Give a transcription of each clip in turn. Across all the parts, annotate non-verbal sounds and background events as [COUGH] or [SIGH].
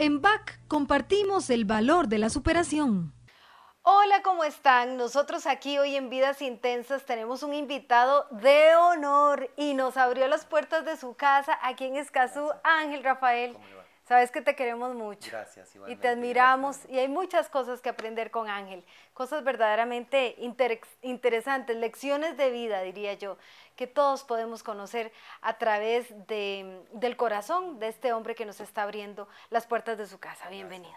En BAC compartimos el valor de la superación. Hola, ¿cómo están? Nosotros aquí hoy en Vidas Intensas tenemos un invitado de honor y nos abrió las puertas de su casa aquí en Escazú, Ángel Rafael. Sabes que te queremos mucho. Gracias, Iván. Y te admiramos. Y hay muchas cosas que aprender con Ángel. Cosas verdaderamente interesantes, lecciones de vida, diría yo, que todos podemos conocer a través de, del corazón de este hombre que nos está abriendo las puertas de su casa. Bienvenido.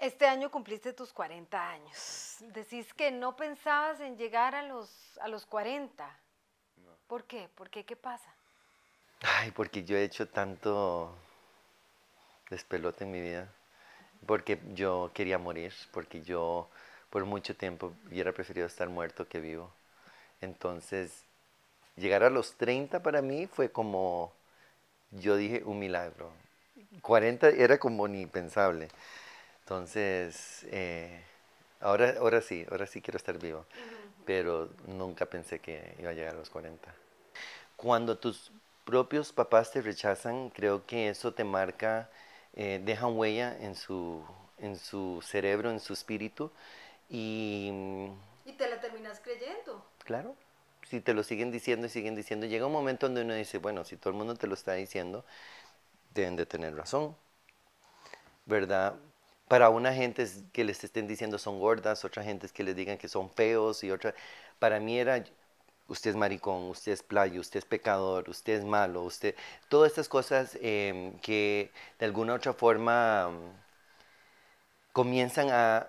Este año cumpliste tus 40 años. Decís que no pensabas en llegar a los, a los 40. ¿Por qué? ¿Por qué? ¿Qué pasa? Ay, porque yo he hecho tanto despelote en mi vida, porque yo quería morir, porque yo por mucho tiempo hubiera preferido estar muerto que vivo. Entonces, llegar a los 30 para mí fue como, yo dije, un milagro. 40 era como ni pensable. Entonces, eh, ahora, ahora sí, ahora sí quiero estar vivo, pero nunca pensé que iba a llegar a los 40. Cuando tus propios papás te rechazan, creo que eso te marca eh, dejan huella en su, en su cerebro, en su espíritu. Y, mm, y te la terminas creyendo. Claro, si te lo siguen diciendo y siguen diciendo, llega un momento donde uno dice, bueno, si todo el mundo te lo está diciendo, deben de tener razón, ¿verdad? Para una gente que les estén diciendo son gordas, otra gente que les digan que son feos y otra, para mí era, usted es maricón, usted es playo, usted es pecador, usted es malo, usted... Todas estas cosas em, que de alguna u otra forma mm, comienzan a,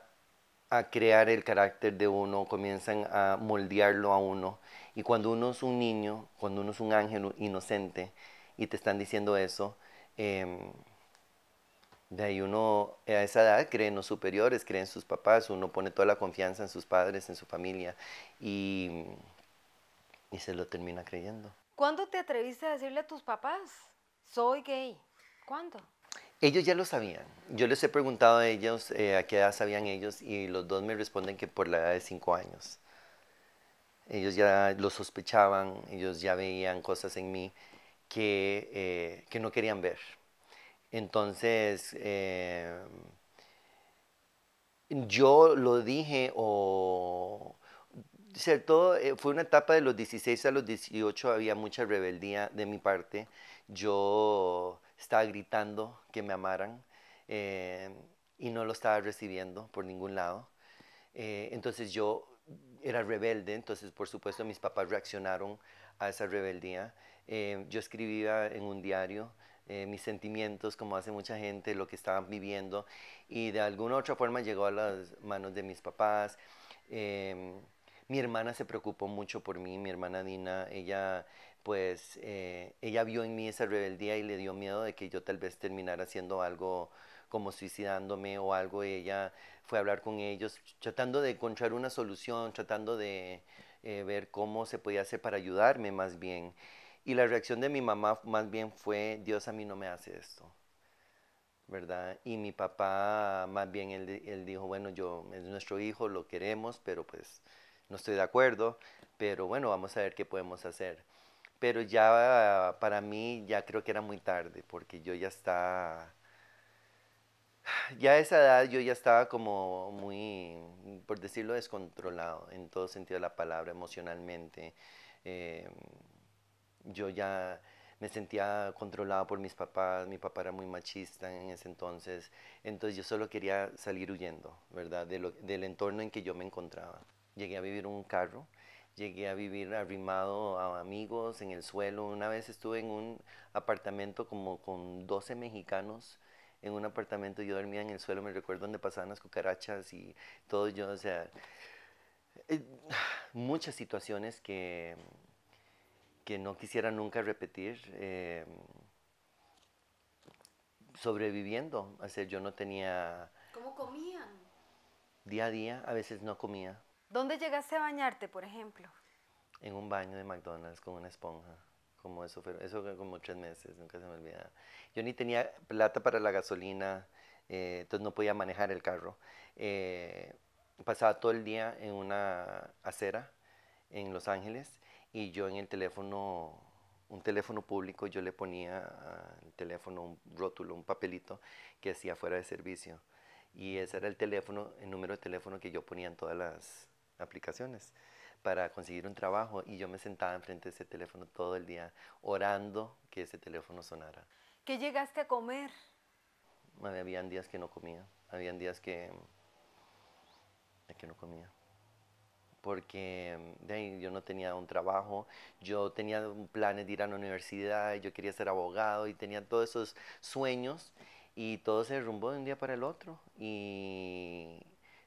crear el carácter de uno, comienzan a moldearlo a uno. Y cuando uno es un niño, cuando uno es un ángel inocente y te están diciendo eso, em, de ahí uno a esa edad cree en los superiores, creen sus papás, uno pone toda la confianza en sus padres, en su familia. Y y se lo termina creyendo. ¿Cuándo te atreviste a decirle a tus papás, soy gay? ¿Cuándo? Ellos ya lo sabían. Yo les he preguntado a ellos eh, a qué edad sabían ellos y los dos me responden que por la edad de cinco años. Ellos ya lo sospechaban, ellos ya veían cosas en mí que, eh, no querían ver. Entonces, eh, yo lo dije o ¿cierto? Eh, fue una etapa de los 16 a los 18, había mucha rebeldía de mi parte. Yo estaba gritando que me amaran eh, y no lo estaba recibiendo por ningún lado. Eh, entonces yo era rebelde, entonces por supuesto mis papás reaccionaron a esa rebeldía. yo escribía en un diario mis sentimientos, como hace mucha gente, lo que estaban viviendo, y de alguna u otra forma llegó a las manos de mis papás. Mi hermana se preocupó mucho por mí, mi hermana Dina, ella pues, eh, ella vio en mí esa rebeldía y le dio miedo de que yo tal vez terminara haciendo algo como suicidándome o algo, ella fue a hablar con ellos, tratando de encontrar una solución, tratando de eh, ver cómo se podía hacer para ayudarme más bien. Y la reacción de mi mamá más bien fue, Dios a mí no me hace esto. ¿verdad? Y mi papá, más bien, él, él, dijo, bueno, yo, es nuestro hijo, lo queremos, pero pues no estoy de acuerdo, pero bueno, vamos a ver qué podemos hacer. Pero ya para mí ya creo que era muy tarde, porque yo ya estaba, ya a esa edad yo ya estaba como muy, por decirlo, descontrolado en todo sentido de la palabra, emocionalmente. Eh, yo ya me sentía controlado por mis papás, mi papá era muy machista en ese entonces, entonces yo solo quería salir huyendo, ¿verdad? del entorno en que yo me encontraba llegué a vivir en un carro, llegué a vivir arrimado a amigos en el suelo. Una vez estuve en un apartamento como con 12 mexicanos en un apartamento, yo dormía en el suelo, me recuerdo donde pasaban las cucarachas y todo yo, o sea, eh, muchas situaciones que, que no quisiera nunca repetir. Eh, sobreviviendo, o sea, yo no tenía... ¿Cómo comían? Día a día, a veces no comía. ¿Dónde llegaste a bañarte, por ejemplo? En un baño de McDonald's con una esponja. Como eso, fue, eso fue como tres meses, nunca se me olvida. Yo ni tenía plata para la gasolina, eh, entonces no podía manejar el carro. Eh, pasaba todo el día en una acera en Los Ángeles y yo en el teléfono, un teléfono público, yo le ponía al teléfono un rótulo, un papelito que hacía fuera de servicio. Y ese era el teléfono, el número de teléfono que yo ponía en todas las aplicaciones para conseguir un trabajo y yo me sentaba enfrente de ese teléfono todo el día orando que ese teléfono sonara. ¿Qué llegaste a comer? Habían días que no comía, habían días que, que no comía. Porque mm, yo no tenía un trabajo, yo tenía planes de ir a la universidad, yo quería ser abogado y tenía todos esos sueños y todo se derrumbó de un día para el otro. Y,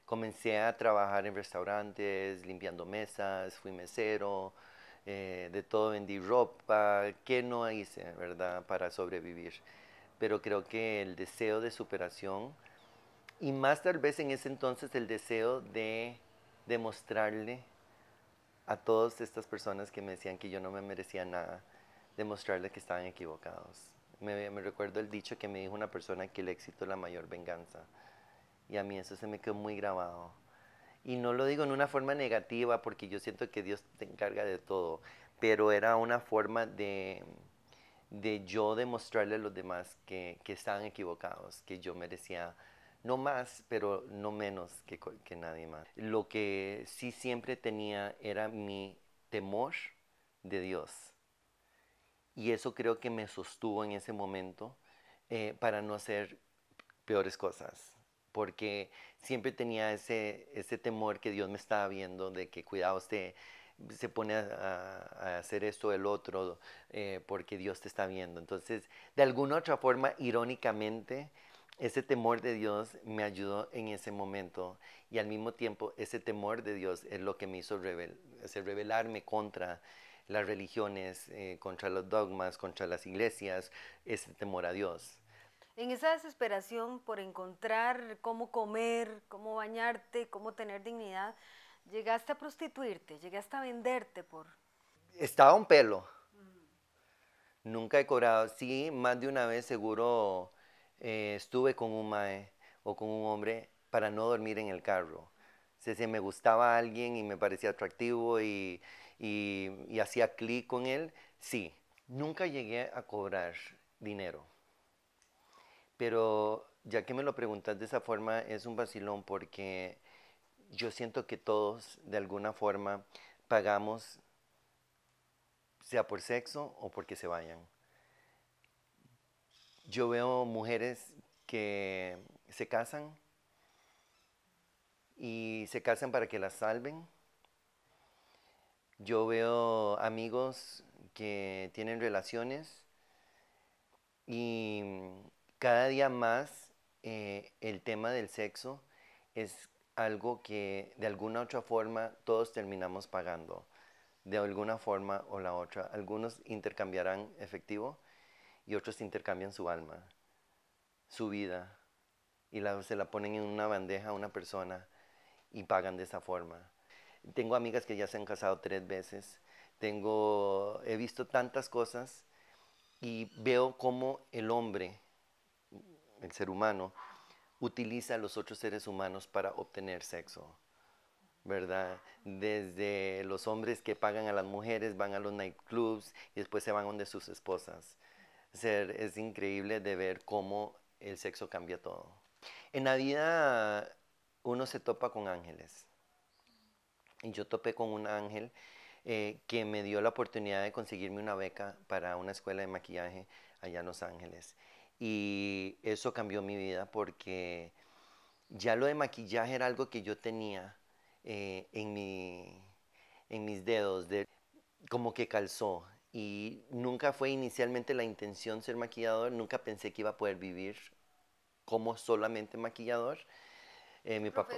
comencé a trabajar en restaurantes, limpiando mesas, fui mesero, eh, de todo vendí ropa, ¿Qué no hice, ¿verdad?, para sobrevivir. Pero creo que el deseo de superación y más tal vez en ese entonces el deseo de demostrarle a todas estas personas que me decían que yo no me merecía nada, demostrarle que estaban equivocados. Me recuerdo el dicho que me dijo una persona que el éxito es la mayor venganza. Y a mí eso se me quedó muy grabado. Y no lo digo en una forma negativa, porque yo siento que Dios te encarga de todo, pero era una forma de, de yo demostrarle a los demás que, que estaban equivocados, que yo merecía no más, pero no menos que, que, nadie más. Lo que sí siempre tenía era mi temor de Dios. Y eso creo que me sostuvo en ese momento eh, para no hacer peores cosas porque siempre tenía ese, ese temor que Dios me estaba viendo, de que cuidado, usted se pone a, hacer esto o el otro, eh, porque Dios te está viendo. Entonces, de alguna otra forma, irónicamente, ese temor de Dios me ayudó en ese momento y al mismo tiempo ese temor de Dios es lo que me hizo revelarme rebelarme contra las religiones, eh, contra los dogmas, contra las iglesias, ese temor a Dios. En esa desesperación por encontrar cómo comer, cómo bañarte, cómo tener dignidad, llegaste a prostituirte, llegaste a venderte por... Estaba un pelo. Nunca he cobrado. Sí, más de una vez seguro eh, estuve con un mae o con un hombre para no dormir en el carro. Si, si me gustaba alguien y me parecía atractivo y hacía clic con él, sí. Nunca llegué a cobrar dinero pero ya que me lo preguntas de esa forma, es un vacilón porque yo siento que todos, de alguna forma, pagamos, sea por sexo o porque se vayan. Yo veo mujeres que se casan y se casan para que las salven. Yo veo amigos que tienen relaciones y cada día más eh, el tema del sexo es algo que de alguna u otra forma todos terminamos pagando, de alguna forma o la otra. Algunos intercambiarán efectivo y otros intercambian su alma, su vida, y se la ponen en una bandeja a una persona y pagan de esa forma. Tengo amigas que ya se han casado tres veces, tengo, he visto tantas cosas y veo cómo el hombre el ser humano, utiliza a los otros seres humanos para obtener sexo. ¿verdad? Desde los hombres que pagan a las mujeres, van a los nightclubs y después se van donde sus esposas. Ser es increíble de ver cómo el sexo cambia todo. En la vida uno se topa con ángeles. Y yo topé con un ángel eh, que me dio la oportunidad de conseguirme una beca para una escuela de maquillaje allá en Los Ángeles. Y eso cambió mi vida porque ya lo de maquillaje era algo que yo tenía eh, en, mi, en mis dedos, de, como que calzó. Y nunca fue inicialmente la intención ser maquillador, nunca pensé que iba a poder vivir como solamente maquillador. Eh, mi papá,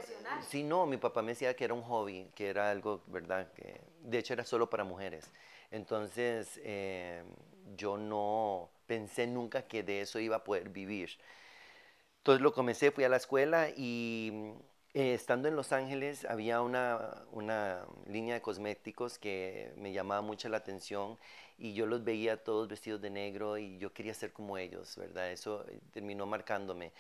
sí, no, mi papá me decía que era un hobby, que era algo, ¿verdad? Que, de hecho era solo para mujeres. Entonces, eh, yo no, pensé nunca que de eso iba a poder vivir. Entonces lo comencé, fui a la escuela y eh, estando en Los Ángeles había una, una, línea de cosméticos que me llamaba mucho la atención y yo los veía todos vestidos de negro y yo quería ser como ellos, ¿verdad? Eso eh, terminó marcándome.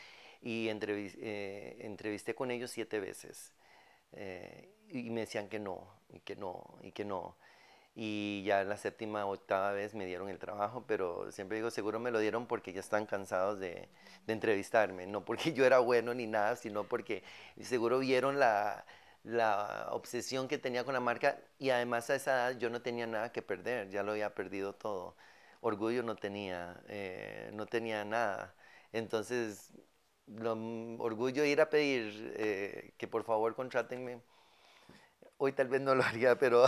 Y eh, entrevisté con ellos siete veces y me decían que no, y que no, y que no y ya la séptima o octava vez me dieron el trabajo, pero siempre digo, seguro me lo dieron porque ya están cansados de, entrevistarme, no porque [LAUGHS] yo era bueno ni nada, sino porque seguro vieron la, obsesión que tenía con la marca y además a esa edad yo no tenía nada que perder, ya lo había perdido todo, orgullo no tenía, eh, no tenía nada, entonces lo, mm, orgullo ir a pedir eh, que por favor contrátenme hoy tal vez no lo [LAUGHS] haría, pero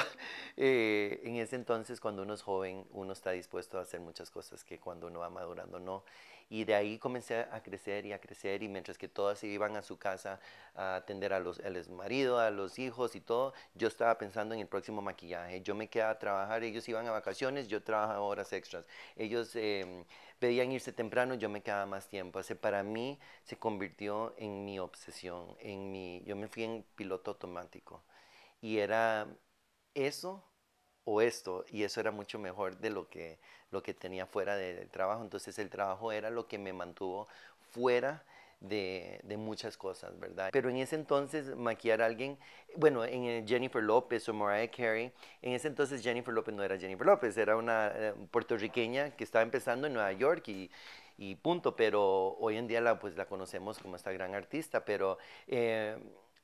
eh, en ese entonces cuando uno es joven, uno está dispuesto a hacer muchas cosas que cuando uno va madurando no. Y de ahí comencé a crecer y a crecer y mientras que todas iban a su casa a atender a los, al marido, a los hijos y todo, yo estaba pensando en el próximo maquillaje. Yo me quedaba a trabajar, ellos iban a vacaciones, yo trabajaba horas extras. Ellos em, pedían irse temprano, yo me quedaba más tiempo. para mí se convirtió en mi obsesión, en mi, yo me fui en piloto automático y era eso o esto, y eso era mucho mejor de lo que, lo que tenía fuera del trabajo. Entonces el trabajo era lo que me mantuvo fuera de, muchas cosas, ¿verdad? Pero en ese entonces maquillar a alguien, bueno, en Jennifer López o Mariah Carey, en ese entonces Jennifer López no era Jennifer López, era una eh, puertorriqueña que estaba empezando en Nueva York y, punto, pero hoy en día la, pues, la conocemos como esta gran artista, pero... Eh,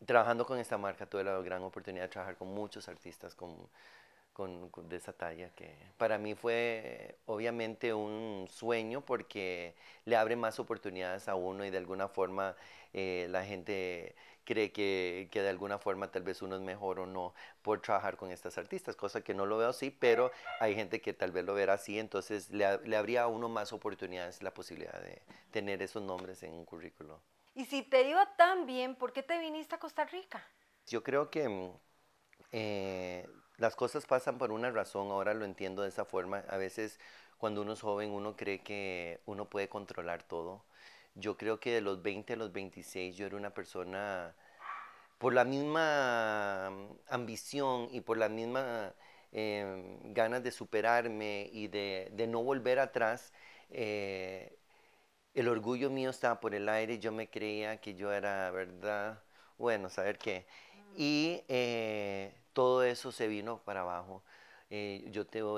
trabajando con esta marca tuve la gran oportunidad de trabajar con muchos artistas con, con, de esa talla que para mí fue obviamente un sueño porque le abre más oportunidades a uno y de alguna forma eh, la gente cree que, que, de alguna forma tal vez uno es mejor o no por trabajar con estas artistas, cosa que no lo veo así, pero hay gente que tal vez lo verá así, entonces le, le habría a uno más oportunidades la posibilidad de tener esos nombres en un currículo. Y si te iba tan bien, ¿por qué te viniste a Costa Rica? Yo creo que mm, eh, las cosas pasan por una razón, ahora lo entiendo de esa forma. A veces cuando uno es joven uno cree que uno puede controlar todo. Yo creo que de los 20 a los 26 yo era una persona por la misma mm, ambición y por la misma em, ganas de superarme y de, no volver atrás, eh, el orgullo mío estaba por el aire, yo me creía que yo era, ¿verdad? Bueno, saber qué. Y eh, todo eso se vino para abajo. Eh, yo tengo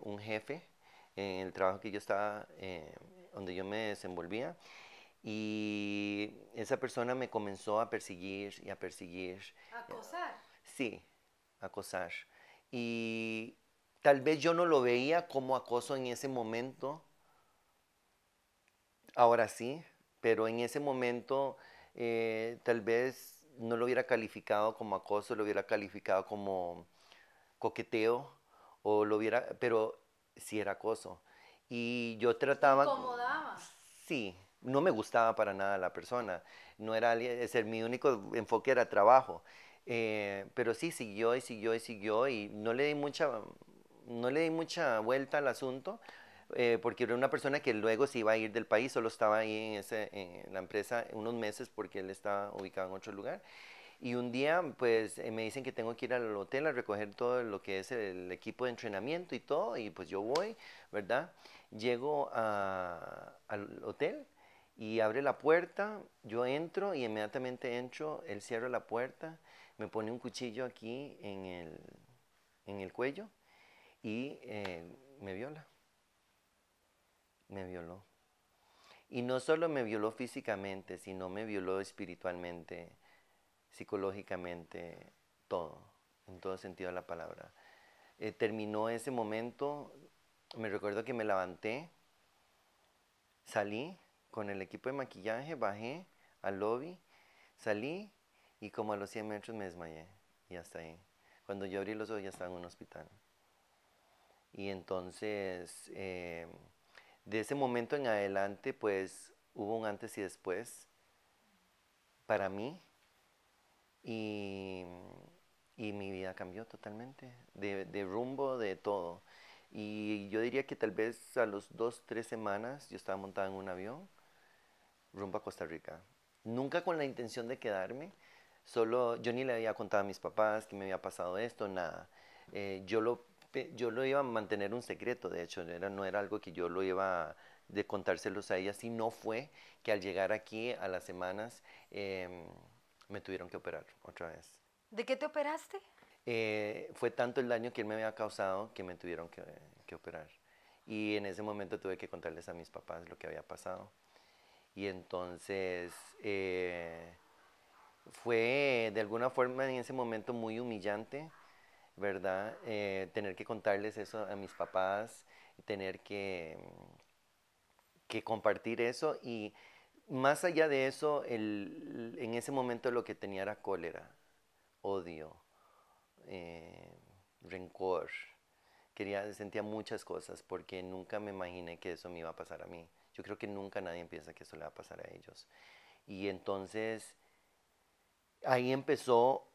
un jefe en el trabajo que yo estaba, eh, donde yo me desenvolvía, y esa persona me comenzó a perseguir y a perseguir. ¿Acosar? Sí, acosar. Y tal vez yo no lo veía como acoso en ese momento, ahora sí, pero en ese momento eh, tal vez no lo hubiera calificado como acoso, lo hubiera calificado como coqueteo, o lo hubiera, pero sí era acoso. Y yo trataba... ¿Incomodaba? Sí, no me gustaba para nada la persona, no era, es mi único enfoque era trabajo. Eh, pero sí siguió y siguió y siguió y no le di mucha no le di mucha vuelta al asunto eh, porque era una persona que luego se iba a ir del país, solo estaba ahí en, la empresa unos meses porque él estaba ubicado en otro lugar. Y un día, pues eh, me dicen que tengo que ir al hotel a recoger todo lo que es el equipo de entrenamiento y todo, y pues yo voy, ¿verdad? Llego al hotel y abre la puerta, yo entro y inmediatamente entro, él cierra la puerta, me pone un cuchillo aquí en el, cuello y eh, me viola me violó. Y no solo me violó físicamente, sino me violó espiritualmente, psicológicamente, todo, en todo sentido de la palabra. Eh, terminó ese momento, me recuerdo que me levanté, salí con el equipo de maquillaje, bajé al lobby, salí y como a los 100 metros me desmayé y hasta ahí. Cuando yo abrí los ojos ya estaba en un hospital. Y entonces... Eh, de ese momento en adelante, pues hubo un antes y después para mí y, mi vida cambió totalmente, de, rumbo, de todo. Y yo diría que tal vez a los dos, tres semanas yo estaba montada en un avión rumbo a Costa Rica. Nunca con la intención de quedarme, solo yo ni le había contado a mis papás que me había pasado esto, nada. Eh, yo lo yo lo iba a mantener un secreto, de hecho, no era, no era algo que yo lo iba de contárselos a ella, sino fue que al llegar aquí a las semanas em, me tuvieron que operar otra vez. ¿De qué te operaste? Eh, fue tanto el daño que él me había causado que me tuvieron que, que operar. Y en ese momento tuve que contarles a mis papás lo que había pasado. Y entonces eh, fue de alguna forma en ese momento muy humillante ¿verdad? Eh, tener que contarles eso a mis papás, tener que, que compartir eso y más allá de eso, en ese momento lo que tenía era cólera, odio, eh, rencor. Quería, sentía muchas cosas porque nunca me imaginé que eso me iba a pasar a mí. Yo creo que nunca nadie piensa que eso le va a pasar a ellos. Y entonces ahí empezó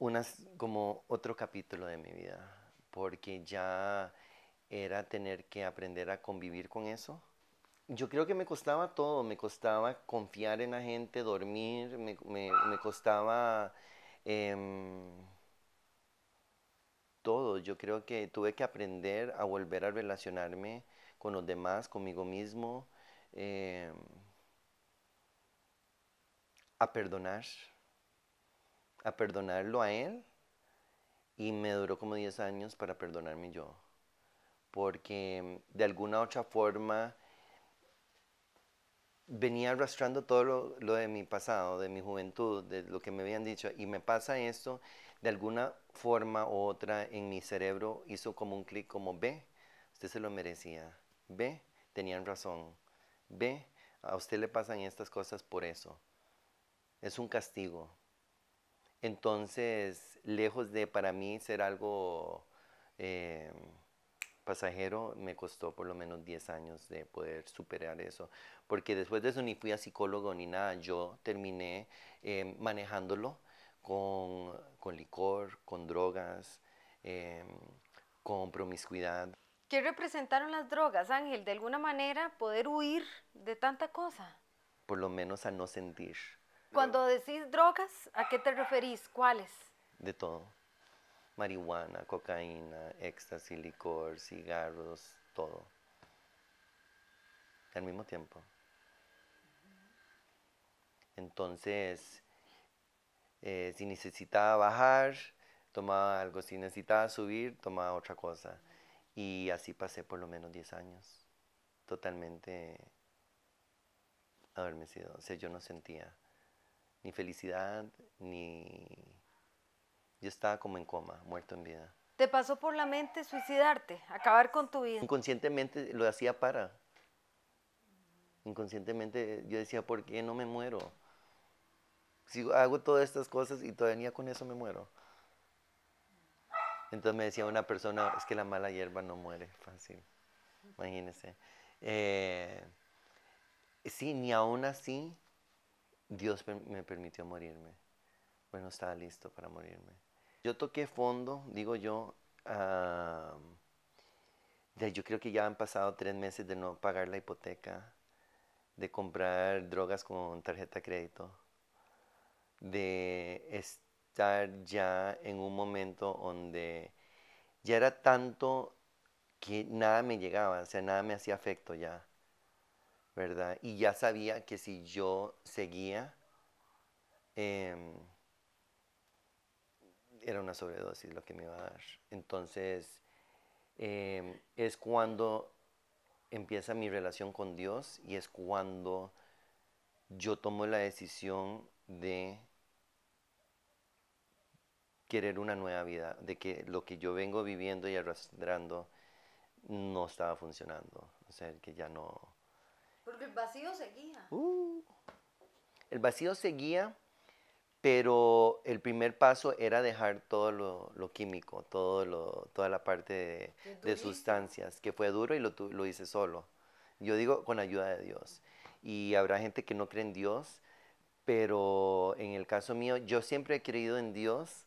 como otro capítulo de mi vida, porque ya era tener que aprender a convivir con eso. Yo creo que me costaba todo, me costaba confiar en la gente, dormir, me, costaba em, todo. Yo creo que tuve que aprender a volver a relacionarme con los demás, conmigo mismo, em, a perdonar a perdonarlo a él y me duró como 10 años para perdonarme yo. Porque de alguna u otra forma venía arrastrando todo lo, lo, de mi pasado, de mi juventud, de lo que me habían dicho, y me pasa esto, de alguna forma u otra en mi cerebro hizo como un clic como, ve, usted se lo merecía, ve, tenían razón, ve, a usted le pasan estas cosas por eso. Es un castigo, entonces, lejos de para mí ser algo eh, pasajero, me costó por lo menos 10 años de poder superar eso. Porque después de eso ni fui a psicólogo ni nada, yo terminé eh, manejándolo con, licor, con drogas, eh, con promiscuidad. ¿Qué representaron las drogas, Ángel? De alguna manera, poder huir de tanta cosa. Por lo menos a no sentir. Cuando decís drogas, ¿a qué te referís? ¿Cuáles? De todo. Marihuana, cocaína, éxtasis, licor, cigarros, todo. Al mismo tiempo. Entonces, eh, si necesitaba bajar, tomaba algo. Si necesitaba subir, tomaba otra cosa. Y así pasé por lo menos 10 años. Totalmente adormecido. O sea, yo no sentía ni felicidad, ni... Yo estaba como en coma, muerto en vida. ¿Te pasó por la mente suicidarte, acabar con tu vida? Inconscientemente lo hacía para. Inconscientemente yo decía, ¿por qué no me muero? Si hago todas estas cosas y todavía con eso me muero. Entonces me decía una persona, es que la mala hierba no muere fácil, imagínese eh, sí, ni aún así Dios me permitió morirme. Bueno, estaba listo para morirme. Yo toqué fondo, digo yo, yo creo que ya han pasado tres meses de no pagar la hipoteca, de comprar drogas con tarjeta crédito, de estar ya en un momento donde ya era tanto que nada me llegaba, o sea, nada me hacía afecto ya. ¿verdad? Y ya sabía que si yo seguía, em, era una sobredosis lo que me iba a dar. Entonces, em, es cuando empieza mi relación con Dios y es cuando yo tomo la decisión de querer una nueva vida, de que lo que yo vengo viviendo y arrastrando no estaba funcionando, o sea, que ya no, porque el vacío seguía. Uh. el vacío seguía, pero el primer paso era dejar todo lo, químico, todo toda la parte de, sustancias, que fue duro y lo, hice solo. Yo digo con ayuda de Dios. Y habrá gente que no cree en Dios, pero en el caso mío, yo siempre he creído en Dios,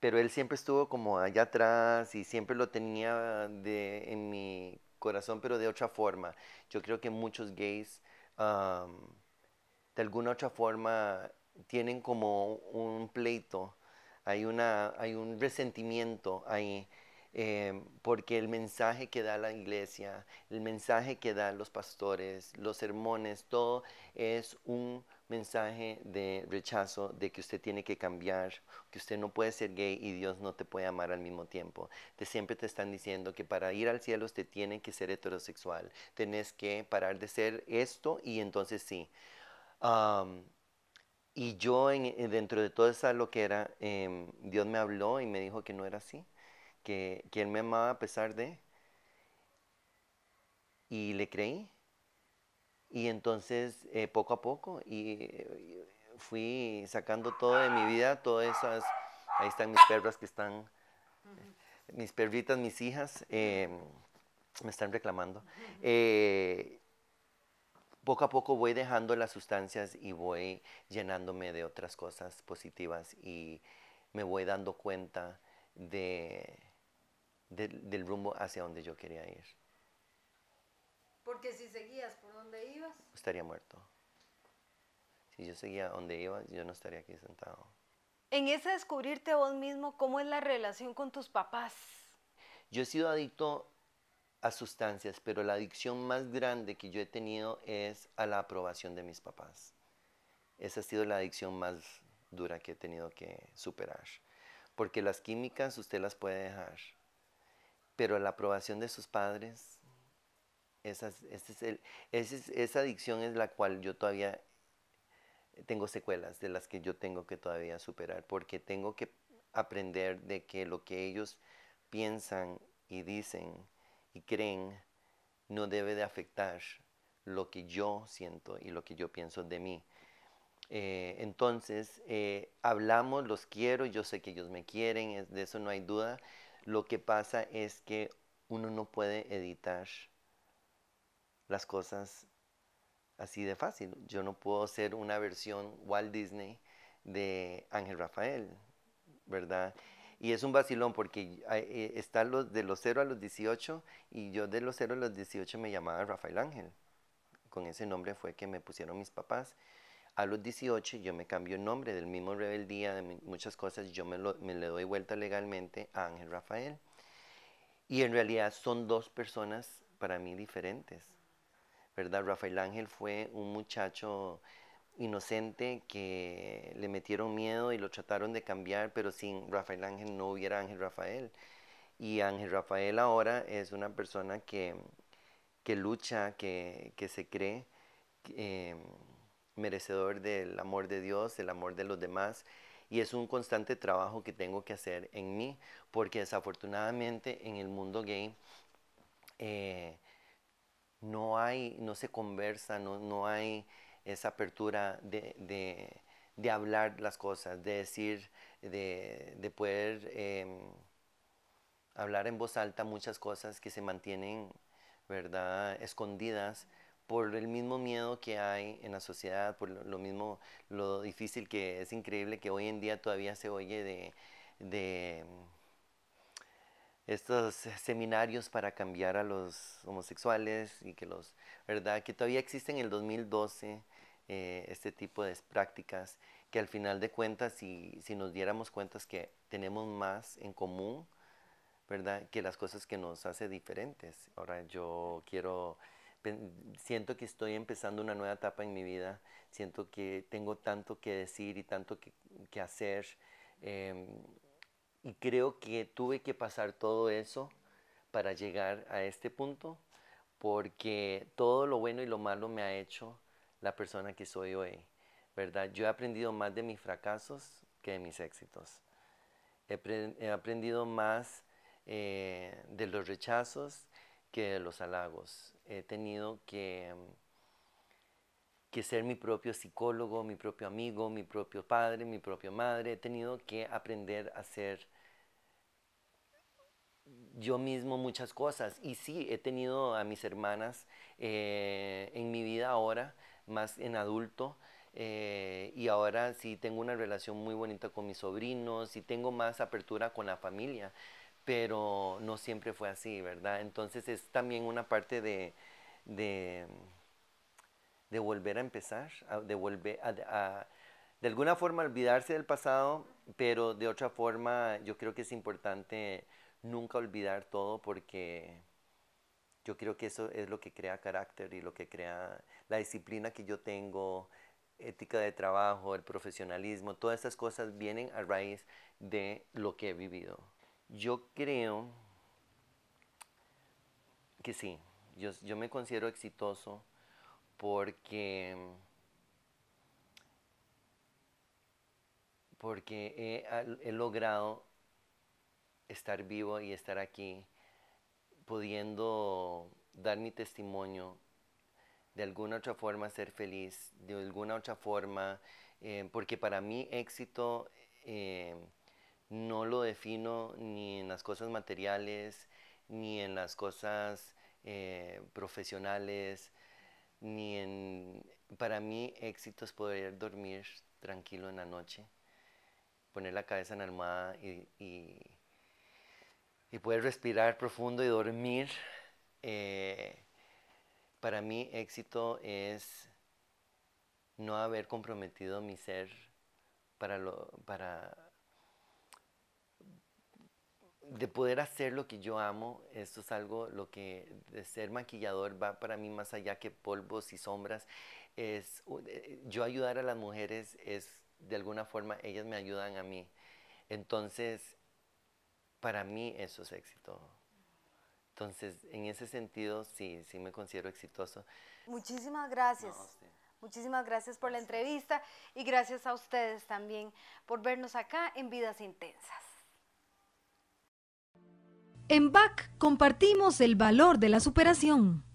pero Él siempre estuvo como allá atrás y siempre lo tenía en mi corazón, pero de otra forma. Yo creo que muchos gays, de alguna otra forma, tienen como un pleito, hay, una, hay un resentimiento ahí. Em, porque el mensaje que da la iglesia, el mensaje que dan los pastores, los sermones, todo es un mensaje de rechazo, de que usted tiene que cambiar, que usted no puede ser gay y Dios no te puede amar al mismo tiempo. Te siempre te están diciendo que para ir al cielo usted tiene que ser heterosexual, tenés que parar de ser esto y entonces sí. y yo en, dentro de toda esa loquera, era, em, Dios me habló y me dijo que no era así, que, que Él me amaba a pesar de... Y le creí y entonces, eh, poco a poco, y, fui sacando todo de mi vida, todas esas, ahí están mis perras que están, mis perritas, mis hijas, eh, me están reclamando. Eh, poco a poco voy dejando las sustancias y voy llenándome de otras cosas positivas y me voy dando cuenta de del rumbo hacia donde yo quería ir. Porque si seguías por donde ibas... Estaría muerto. Si yo seguía donde ibas yo no estaría aquí sentado. En ese descubrirte vos mismo, ¿cómo es la relación con tus papás? Yo he sido adicto a sustancias, pero la adicción más grande que yo he tenido es a la aprobación de mis papás. Esa ha sido la adicción más dura que he tenido que superar. Porque las químicas usted las puede dejar, pero la aprobación de sus padres esa, esa adicción es la cual yo todavía tengo secuelas de las que yo tengo que todavía superar, porque tengo que aprender de que lo que ellos piensan y dicen y creen no debe de afectar lo que yo siento y lo que yo pienso de mí. Eh, entonces, eh, hablamos, los quiero, yo sé que ellos me quieren, de eso no hay duda. Lo que pasa es que uno no puede editar las cosas así de fácil. Yo no puedo ser una versión Walt Disney de Ángel Rafael, ¿verdad? Y es un vacilón porque eh, está de los 0 a los 18 y yo de los 0 a los 18 me llamaba Rafael Ángel. Con ese nombre fue que me pusieron mis papás. A los 18 yo me cambio el nombre del mismo rebeldía, de muchas cosas, yo me, me le doy vuelta legalmente a Ángel Rafael. Y en realidad son dos personas para mí diferentes ¿verdad? Rafael Ángel fue un muchacho inocente que le metieron miedo y lo trataron de cambiar, pero sin Rafael Ángel no hubiera Ángel Rafael. Y Ángel Rafael ahora es una persona que, lucha, que, se cree em, merecedor del amor de Dios, del amor de los demás. Y es un constante trabajo que tengo que hacer en mí, porque desafortunadamente en el mundo gay eh, no hay, no se conversa, no, hay esa apertura de, hablar las cosas, de decir, de, poder em, hablar en voz alta muchas cosas que se mantienen, ¿verdad?, escondidas por el mismo miedo que hay en la sociedad, por lo mismo, lo difícil que es increíble que hoy en día todavía se oye de estos seminarios para cambiar a los homosexuales y que los, ¿verdad? Que todavía existen en el 2012 eh, este tipo de prácticas que al final de cuentas, si, si nos diéramos cuenta es que tenemos más en común, ¿verdad? Que las cosas que nos hace diferentes. Ahora yo quiero, siento que estoy empezando una nueva etapa en mi vida, siento que tengo tanto que decir y tanto que, que hacer. Em, y creo que tuve que pasar todo eso para llegar a este punto, porque todo lo bueno y lo malo me ha hecho la persona que soy hoy, ¿verdad? Yo he aprendido más de mis fracasos que de mis éxitos. He, aprendido más eh, de los rechazos que de los halagos. He tenido que, que ser mi propio psicólogo, mi propio amigo, mi propio padre, mi propia madre. He tenido que aprender a ser yo mismo muchas cosas. Y sí, he tenido a mis hermanas eh, en mi vida ahora, más en adulto. Eh, y ahora sí tengo una relación muy bonita con mis sobrinos y tengo más apertura con la familia, pero no siempre fue así, ¿verdad? Entonces es también una parte de, de, volver a empezar, de, volver a, de alguna forma olvidarse del pasado, pero de otra forma yo creo que es importante nunca olvidar todo porque yo creo que eso es lo que crea carácter y lo que crea la disciplina que yo tengo, ética de trabajo, el profesionalismo, todas estas cosas vienen a raíz de lo que he vivido. Yo creo que sí, yo, yo me considero exitoso porque, porque he, he logrado estar vivo y estar aquí pudiendo dar mi testimonio, de alguna otra forma ser feliz, de alguna otra forma, eh, porque para mí éxito eh, no lo defino ni en las cosas materiales, ni en las cosas eh, profesionales, ni en... Para mí éxito es poder dormir tranquilo en la noche, poner la cabeza en la almohada y y poder respirar profundo y dormir. Eh, para mí éxito es no haber comprometido mi ser para, para de poder hacer lo que yo amo, esto es algo, lo que de ser maquillador va para mí más allá que polvos y sombras. Es, eh, yo ayudar a las mujeres es, de alguna forma, ellas me ayudan a mí. Entonces, para mí eso es éxito. Entonces, en ese sentido, sí, sí me considero exitoso. Muchísimas gracias. Muchísimas gracias por la entrevista y gracias a ustedes también por vernos acá en Vidas Intensas. En BAC compartimos el valor de la superación.